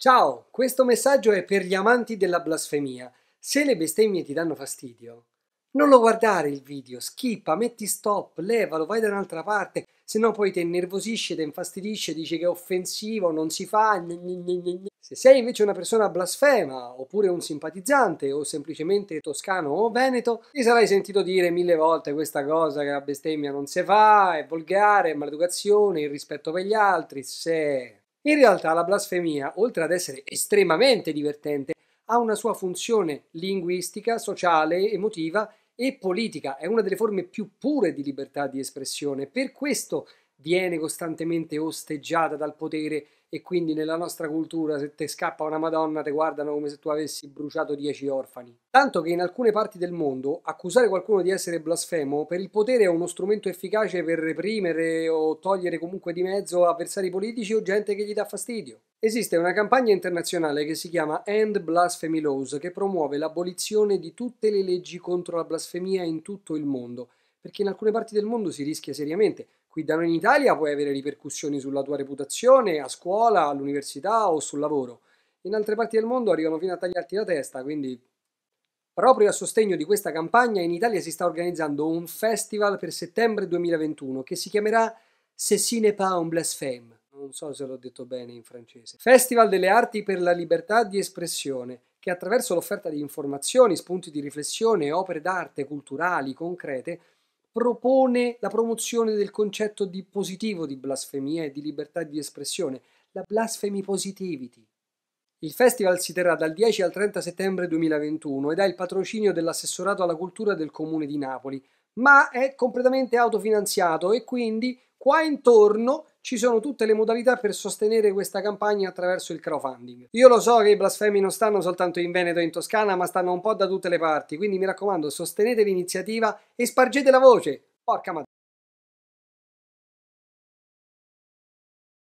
Ciao, questo messaggio è per gli amanti della blasfemia. Se le bestemmie ti danno fastidio, non lo guardare il video, schippa, metti stop, levalo, vai da un'altra parte, se no poi ti innervosisce, ti infastidisce, dici che è offensivo, non si fa. Se sei invece una persona blasfema, oppure un simpatizzante, o semplicemente toscano o veneto, ti sarai sentito dire mille volte questa cosa che la bestemmia non si fa, è volgare, è maleducazione, il rispetto per gli altri, se... In realtà la blasfemia, oltre ad essere estremamente divertente, ha una sua funzione linguistica, sociale, emotiva e politica. È una delle forme più pure di libertà di espressione. Per questo viene costantemente osteggiata dal potere e quindi nella nostra cultura se te scappa una Madonna te guardano come se tu avessi bruciato dieci orfani. Tanto che in alcune parti del mondo accusare qualcuno di essere blasfemo per il potere è uno strumento efficace per reprimere o togliere comunque di mezzo avversari politici o gente che gli dà fastidio. Esiste una campagna internazionale che si chiama End Blasphemy Laws che promuove l'abolizione di tutte le leggi contro la blasfemia in tutto il mondo, perché in alcune parti del mondo si rischia seriamente qui da noi in Italia puoi avere ripercussioni sulla tua reputazione a scuola, all'università o sul lavoro. In altre parti del mondo arrivano fino a tagliarti la testa, quindi Proprio a sostegno di questa campagna in Italia si sta organizzando un festival per settembre 2021 che si chiamerà Se Cine ne pas un blasphème. Non so se l'ho detto bene in francese. Festival delle arti per la libertà di espressione che attraverso l'offerta di informazioni, spunti di riflessione, opere d'arte culturali concrete propone la promozione del concetto di positivo di blasfemia e di libertà di espressione, la Blasphemy Positivity. Il festival si terrà dal 10 al 30 settembre 2021 ed ha il patrocinio dell'assessorato alla cultura del comune di Napoli, ma è completamente autofinanziato e quindi qua intorno ci sono tutte le modalità per sostenere questa campagna attraverso il crowdfunding. Io lo so che i blasfemi non stanno soltanto in Veneto e in Toscana, ma stanno un po' da tutte le parti, quindi mi raccomando, sostenete l'iniziativa e spargete la voce. Porca madre.